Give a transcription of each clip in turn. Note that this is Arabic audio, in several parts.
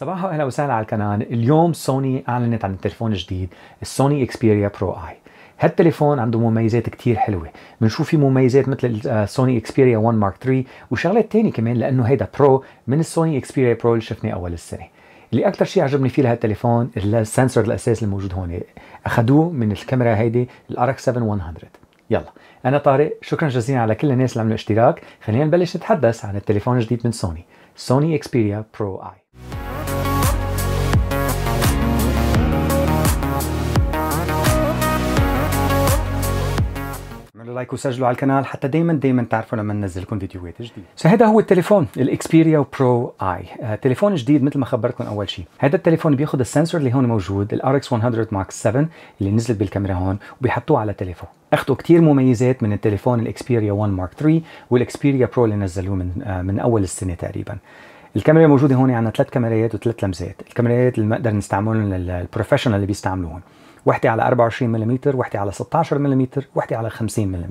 صباح اهلا وسهلا على القناه اليوم سوني اعلنت عن التليفون الجديد السوني اكسبيريا برو اي هالتليفون عنده مميزات كتير حلوه بنشوف فيه مميزات مثل السوني آه، اكسبيريا 1 مارك 3 وشغله تانية كمان لانه هيدا برو من السوني اكسبيريا برو اللي شفناه اول السنه اللي اكثر شيء عجبني فيه لهالتليفون السنسور الاساسي الموجود هون اخذوه من الكاميرا هيدي الارك 100 يلا انا طارق شكرا جزيلا على كل الناس اللي عملوا اشتراك خلينا نبلش نتحدث عن التليفون الجديد من سوني سوني اكسبيريا برو اي اعملوا لايك وسجلوا على القناه حتى دائما دائما تعرفوا لما ننزل لكم فيديوهات جديده. فهذا هو التليفون الاكسبيريا برو اي، آه، تليفون جديد مثل ما خبرتكم اول شيء، هذا التليفون بياخذ السنسور اللي هون موجود الار اكس 100 مارك 7 اللي نزلت بالكاميرا هون وبيحطوه على التليفون. اخذوا كثير مميزات من التليفون الاكسبيريا 1 مارك 3 والاكسبيريا برو اللي نزلوه من آه، من اول السنه تقريبا. الكاميرا الموجوده هون عندنا يعني ثلاث كاميرات وثلاث لمسات، الكاميرات اللي بنقدر نستعملهم للبروفيشنال اللي بيستعملوهم. وحده على 24 ملم وحده على 16 ملم وحده على 50 ملم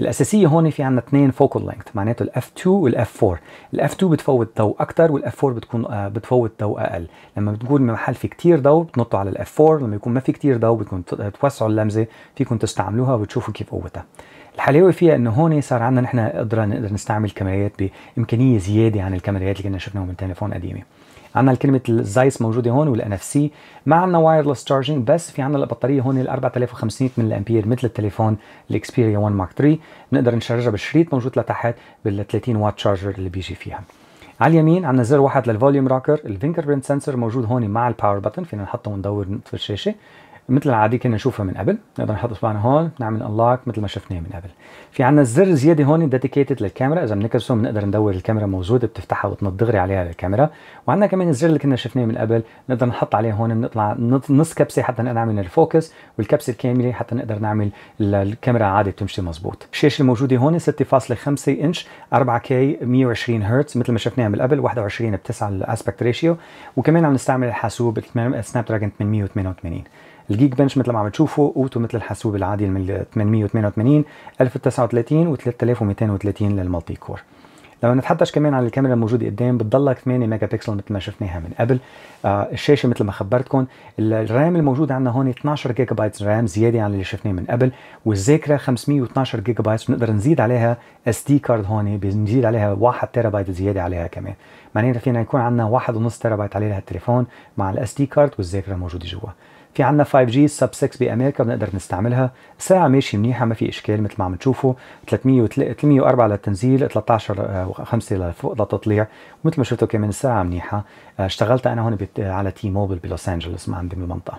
الاساسيه هون في عندنا اثنين فوكال لينث معناته f 2 f 4 f 2 بتفوت ضوء اكثر f 4 بتكون آه، بتفوت ضوء اقل لما بتكون بمحل في كثير ضوء بتنطوا على f 4 لما يكون ما في كثير ضوء بتكون آه، توسعوا اللمزه فيكم تستعملوها وتشوفوا كيف قوتها الحلاوه فيها انه هون صار عندنا نحن قدره نقدر نستعمل كاميرات بامكانيه زياده عن الكاميرات اللي كنا شفناها من تليفون قديمه عندنا الكلمة الزايس موجوده هون والان اف سي ما عندنا وايرلس تشارجنج بس في عندنا البطاريه هون ال 4500 ملي امبير مثل التليفون الاكسبيريا 1 مارك 3 بنقدر نشارجها بالشريط موجود لتحت بال 30 وات تشارجر اللي بيجي فيها على اليمين عندنا زر واحد للفوليوم راكر الفينكر برنت سنسور موجود هون مع الباور بتن فينا نحطه وندور نطفي الشاشه مثل العادي كنا نشوفها من قبل نقدر نحط اصبعنا هون نعمل انلوك مثل ما شفناه من قبل في عندنا زر زياده هون ديديكيتد للكاميرا اذا بنكبسه بنقدر ندور الكاميرا موجوده بتفتحها وتنط دغري عليها للكاميرا وعندنا كمان الزر اللي كنا شفناه من قبل نقدر نحط عليه هون بنطلع نص كبسه حتى نقدر نعمل الفوكس والكبسه الكامله حتى نقدر نعمل الكاميرا عادي بتمشي مزبوط الشاشه الموجوده هون 6.5 انش 4K 120 هرتز مثل ما شفناها من قبل 21 ب 9 الاسبكت ريشيو وكمان عم نستعمل الحاسوب سناب دراجون 888 الجيك بنش مثل ما عم تشوفوا قوته مثل الحاسوب العادي من 888 1039 و 3230 للمالتي كور لما نتحدث كمان عن الكاميرا الموجوده قدام بتضلك 8 ميجا بكسل مثل ما شفناها من قبل آه الشاشه مثل ما خبرتكم الرام الموجود عندنا هون 12 جيجا بايت رام زياده عن اللي شفناه من قبل والذاكره 512 جيجا بايت بنقدر نزيد عليها اس دي كارد هون بنزيد عليها 1 تيرا بايت زياده عليها كمان معناتها فينا يكون عندنا 1.5 تيرا بايت عليها التليفون مع الاس دي كارد والذاكره موجوده جوا في عنا 5 g سب 6 بامريكا بنقدر نستعملها الساعه ماشي منيحه ما في اشكال مثل ما عم تشوفوا 304 للتنزيل 13 و5 لفوق للتطليع ومثل ما شفتوا كمان الساعه منيحه آه، اشتغلت انا هون على تي موبل بلوس انجلوس معنا بالمنطقه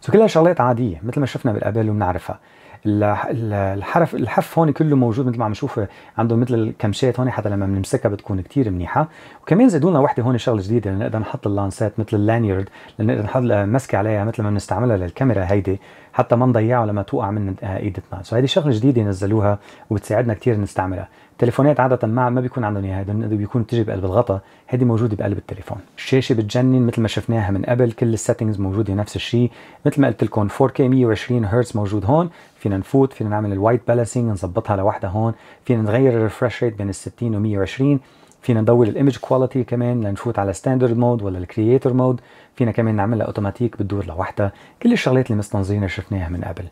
سو كلها شغلات عاديه مثل ما شفنا بالقبل وبنعرفها الحرف الحف هون كله موجود مثل ما عم نشوف عندهم مثل الكمشات هون حتى لما بنمسكها بتكون كثير منيحه وكمان زادوا لنا وحده هون شغله جديده لنقدر نحط اللانسات مثل اللانيرد لنقدر نحط مسكه عليها مثل ما بنستعملها للكاميرا هيدي حتى ما نضيعها لما توقع من ايدتنا سو هيدي شغله جديده نزلوها وبتساعدنا كثير نستعملها تليفونات عاده ما ما بيكون عندهم اياها هذا بيكون بتجي بقلب الغطاء هذه موجوده بقلب التليفون الشاشه بتجنن مثل ما شفناها من قبل كل السيتنجز موجوده نفس الشيء مثل ما قلت لكم 4K 120 هرتز موجود هون فينا نفوت فينا نعمل الوايت بالانسنج نظبطها لوحدها هون فينا نغير الريفرش ريت بين ال 60 و 120 فينا ندور الايمج كواليتي كمان لنفوت على ستاندرد مود ولا الكرييتر مود فينا كمان نعملها اوتوماتيك بتدور لوحدها كل الشغلات اللي مستنظرينها شفناها من قبل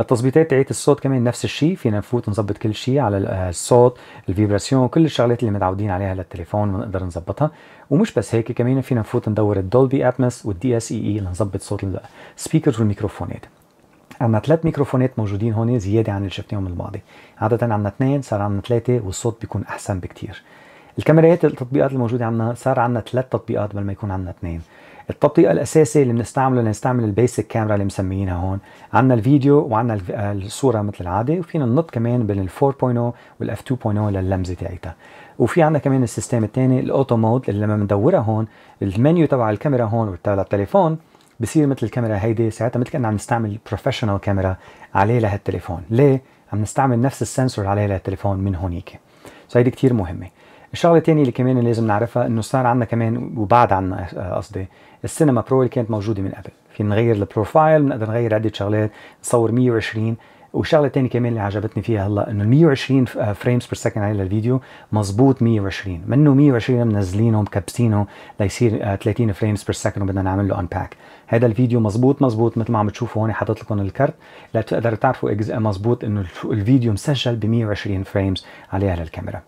التظبيطات تاعت الصوت كمان نفس الشيء فينا نفوت نظبط كل شيء على آه، الصوت الفيبراسيون كل الشغلات اللي متعودين عليها للتليفون بنقدر نظبطها ومش بس هيك كمان فينا نفوت ندور الدولبي اتمس والدي اس اي اي لنظبط صوت السبيكرز والميكروفونات عندنا ثلاث ميكروفونات موجودين هون زياده عن اللي شفناهم الماضي عاده عندنا اثنين صار عندنا ثلاثه والصوت بيكون احسن بكثير الكاميرات التطبيقات الموجوده عندنا صار عندنا ثلاث تطبيقات بل ما يكون عندنا اثنين التطبيق الاساسي اللي بنستعمله لنستعمل البيسك كاميرا اللي مسميينها هون عندنا الفيديو وعندنا آه، الصوره مثل العاده وفينا ننط كمان بين ال 4.0 والاف 20 لللمزه تاعتها وفي عندنا كمان السيستم الثاني الاوتو مود اللي لما بندورها هون المنيو تبع الكاميرا هون للتليفون بصير مثل الكاميرا هيدي ساعتها مثل كأنه عم نستعمل بروفيشنال كاميرا عليه لهالتليفون ليه عم نستعمل نفس السنسور عليه لهالتليفون من هونيك سو هيدي كثير مهمه الشغله الثانيه اللي كمان لازم نعرفها انه صار عندنا كمان وبعد عنا آه، قصدي السينما برو اللي كانت موجوده من قبل في نغير البروفايل بنقدر نغير عده شغلات نصور 120 والشغله الثانيه كمان اللي عجبتني فيها هلا انه ال 120 فريمز بير سكند على الفيديو مزبوط 120 منه 120 منزلينه مكبسينه ليصير 30 فريمز بير سكند وبدنا نعمل له انباك هذا الفيديو مظبوط مظبوط مثل ما عم تشوفوا هون حاطط لكم الكرت لتقدروا تعرفوا مظبوط انه الفيديو مسجل ب 120 فريمز عليها للكاميرا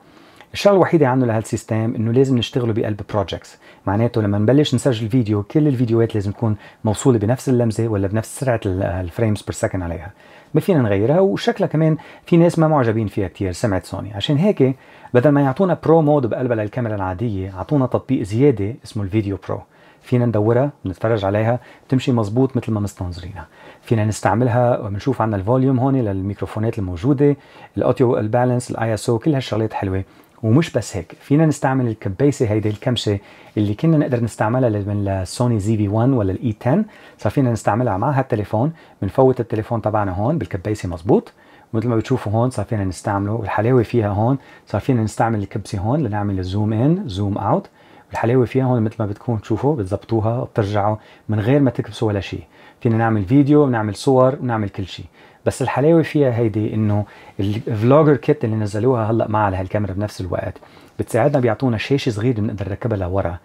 الشغله الوحيده عنه لهالسيستم انه لازم نشتغله بقلب بروجكتس معناته لما نبلش نسجل فيديو كل الفيديوهات لازم تكون موصوله بنفس اللمزه ولا بنفس سرعه الفريمز بير سكند عليها ما فينا نغيرها وشكلها كمان في ناس ما معجبين فيها كثير سمعت سوني عشان هيك بدل ما يعطونا برو مود بقلبها للكاميرا العاديه اعطونا تطبيق زياده اسمه الفيديو برو فينا ندورها بنتفرج عليها بتمشي مزبوط مثل ما مستنظرينها فينا نستعملها وبنشوف عنا الفوليوم هون للميكروفونات الموجوده الاوديو البالانس الاي اس او كل هالشغلات حلوه ومش بس هيك فينا نستعمل الكباسه هيدي الكمشه اللي كنا نقدر نستعملها من السوني زي في 1 ولا الاي 10 e صار فينا نستعملها مع هالتليفون بنفوت التليفون تبعنا هون بالكباسه مزبوط مثل ما بتشوفوا هون صار فينا نستعمله والحلاوه فيها هون صار فينا نستعمل الكبسه هون لنعمل زوم ان زوم اوت والحلاوه فيها هون مثل ما بتكون تشوفوا بتزبطوها وبترجعوا من غير ما تكبسوا ولا شيء فينا نعمل فيديو ونعمل صور ونعمل كل شيء بس الحلاوه فيها هيدي انه الفلوجر كيت اللي نزلوها هلا مع هالكاميرا بنفس الوقت بتساعدنا بيعطونا شاشه صغيره بنقدر نركبها لورا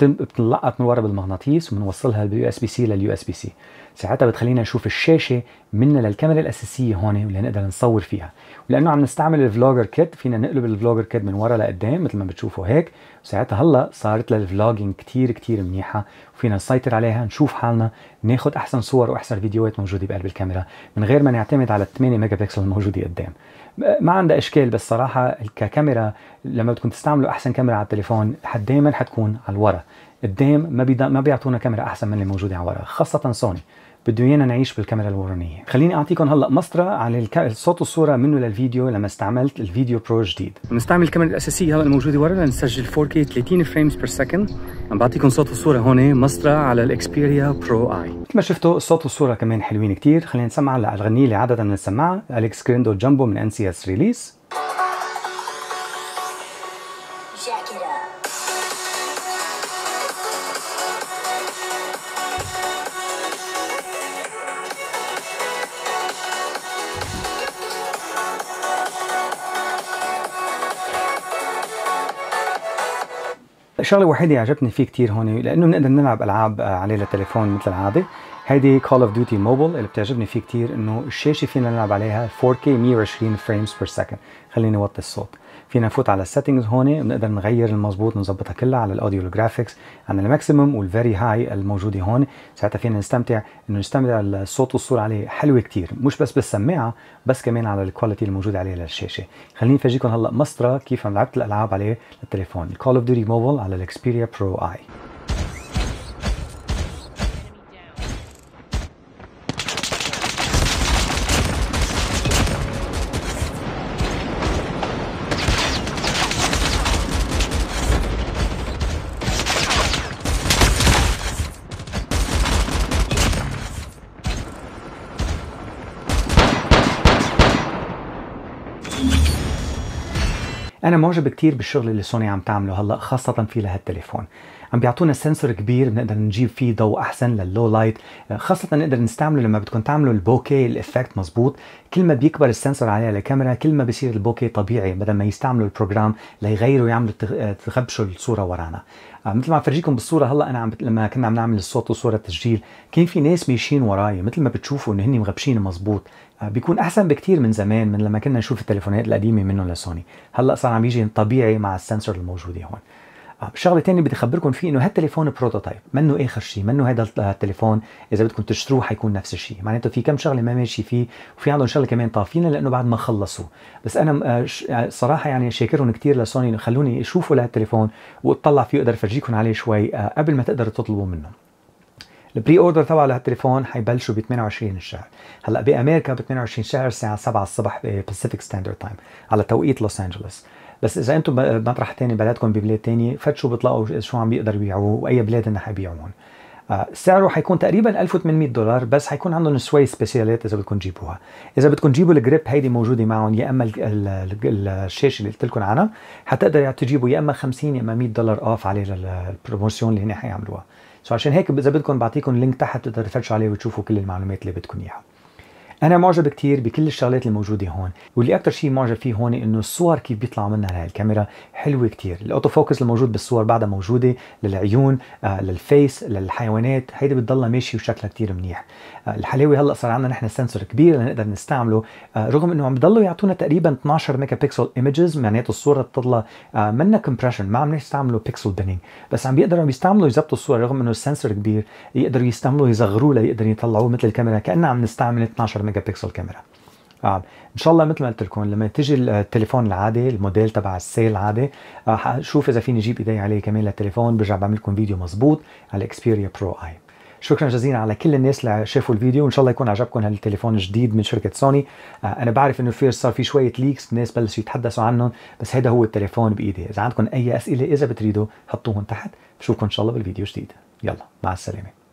بتنلقط من ورا بالمغناطيس وبنوصلها باليو اس بي سي لليو اس بي سي ساعتها بتخلينا نشوف الشاشه منا للكاميرا الاساسيه هون واللي نقدر نصور فيها ولانه عم نستعمل الفلوجر كيت فينا نقلب الفلوجر كيت من ورا لقدام مثل ما بتشوفوا هيك ساعتها هلا صارت للفلوجينج كثير كثير منيحه وفينا نسيطر عليها نشوف حالنا ناخذ احسن صور واحسن فيديوهات موجوده بقلب الكاميرا من غير ما نعتمد على ال 8 ميجا بكسل الموجوده قدام ما عندها اشكال بس صراحه ككاميرا لما بدكم تستعملوا احسن كاميرا على التليفون دائما حتكون على الورا قدام ما ما بيعطونا كاميرا احسن من اللي موجوده على الورا خاصه سوني بده ايانا نعيش بالكاميرا الورانيه خليني اعطيكم هلا مسطره على الك... الصوت والصوره منه للفيديو لما استعملت الفيديو برو جديد بنستعمل الكاميرا الاساسيه هلا الموجوده ورا لنسجل 4K 30 فريمز بير سكند عم بعطيكم صوت وصوره هون مسطره على الاكسبيريا برو اي مثل ما شفتوا الصوت والصوره كمان حلوين كتير خلينا نسمع هلا الغنيه اللي عاده بنسمعها اليكس كريندو جامبو من ان سي اس ريليس شغله وحيده عجبتني فيه كثير هون لانه بنقدر نلعب العاب عليه للتليفون مثل العاده هيدي كول اوف ديوتي موبايل اللي بتعجبني فيه كثير انه الشاشه فينا نلعب عليها 4K 120 فريمز بير سكند خليني اوطي الصوت فينا نفوت على السيتنجز هون بنقدر نغير المظبوط نظبطها كلها على الاوديو جرافيكس عن الماكسيمم والفيري هاي الموجوده هون ساعتها فينا نستمتع انه نستمتع الصوت والصوره عليه حلوه كتير مش بس بالسماعه بس كمان على الكواليتي الموجوده عليه للشاشه خليني افرجيكم هلا مسطره كيف لعبت الالعاب عليه للتليفون كول اوف ديوتي موبايل على الاكسبيريا برو اي انا معجب كتير بالشغل اللي سوني عم تعمله هلا خاصه في لهالتليفون عم بيعطونا سنسور كبير بنقدر نجيب فيه ضوء احسن لللو لايت خاصه نقدر نستعمله لما بتكون تعملوا البوكي الافكت مزبوط كل ما بيكبر السنسور على الكاميرا كل ما بصير البوكي طبيعي بدل ما يستعملوا البروجرام ليغيروا يعملوا تغبشوا الصوره ورانا آه، مثل ما فرجيكم بالصوره هلا انا عم بت... لما كنا عم نعمل الصوت وصوره التسجيل كان في ناس ماشيين وراي مثل ما بتشوفوا انه هن مغبشين مزبوط آه، بيكون احسن بكثير من زمان من لما كنا نشوف التليفونات القديمه منهم لسوني هلا صار عم يجي طبيعي مع السنسور الموجوده هون آه، شغله ثانيه بدي اخبركم فيه انه هالتليفون بروتوتايب منه اخر شيء منه هذا التليفون اذا بدكم تشتروه حيكون نفس الشيء معناته في كم شغله ما ماشي فيه وفي عندهم شغله كمان طافينا لانه بعد ما خلصوا بس انا آه، آه، صراحه يعني شاكرهم كثير لسوني انه خلوني اشوفوا لهالتليفون واطلع فيه اقدر افرجيكم عليه شوي قبل ما تقدروا تطلبوا منه البري اوردر تبع لهالتليفون حيبلشوا ب 28 الشهر هلا بامريكا ب 22 شهر الساعه 7 الصبح باسيفيك ستاندرد تايم على توقيت لوس انجلوس بس اذا انتم بمطرح تاني بلدكم ببلاد تاني فتشوا بتلاقوا شو عم بيقدر يبيعوه واي بلاد انه حيبيعوهم آه، سعره حيكون تقريبا 1800 دولار بس حيكون عندهم شوي سبيسيالات اذا بدكم تجيبوها اذا بدكم تجيبوا الجريب هيدي موجوده معهم يا اما الشاشه اللي قلت لكم عنها حتقدروا تجيبوا يا اما 50 يا اما 100 دولار اوف عليه البروموسيون اللي هن حيعملوها سو عشان هيك اذا بدكم بعطيكم لينك تحت بتقدروا تفتشوا عليه وتشوفوا كل المعلومات اللي بدكم اياها انا معجب كثير بكل الشغلات الموجوده هون واللي اكثر شيء معجب فيه هون انه الصور كيف بيطلعوا منها لهي الكاميرا حلوه كثير الاوتو فوكس الموجود بالصور بعدها موجوده للعيون آه للفيس للحيوانات هيدي بتضلها ماشي وشكلها كثير منيح آه الحلاوه هلا صار عندنا نحن سنسور كبير لنقدر نستعمله آه رغم انه عم بضلوا يعطونا تقريبا 12 ميجا بكسل ايمجز معناته الصوره بتطلع آه منا كومبريشن ما عم نستعملوا بيكسل بيننج بس عم بيقدروا يستعملوا يظبطوا الصوره رغم انه السنسور كبير يقدروا يستعملوا يصغروه ليقدروا يطلعوه مثل الكاميرا كانه عم نستعمل 12 ميجا بكسل كاميرا آه. ان شاء الله مثل ما قلت لكم لما تيجي التليفون العادي الموديل تبع السيل العادي اشوف آه، اذا فيني اجيب ايدي عليه كمان للتليفون برجع بعمل لكم فيديو مزبوط على اكسبيريا برو اي شكرا جزيلا على كل الناس اللي شافوا الفيديو وان شاء الله يكون عجبكم هالتليفون الجديد من شركه سوني آه انا بعرف انه في صار في شويه ليكس الناس بلشوا يتحدثوا عنهم بس هذا هو التليفون بايدي اذا عندكم اي اسئله اذا بتريدوا حطوهم تحت بشوفكم ان شاء الله بالفيديو الجديد يلا مع السلامه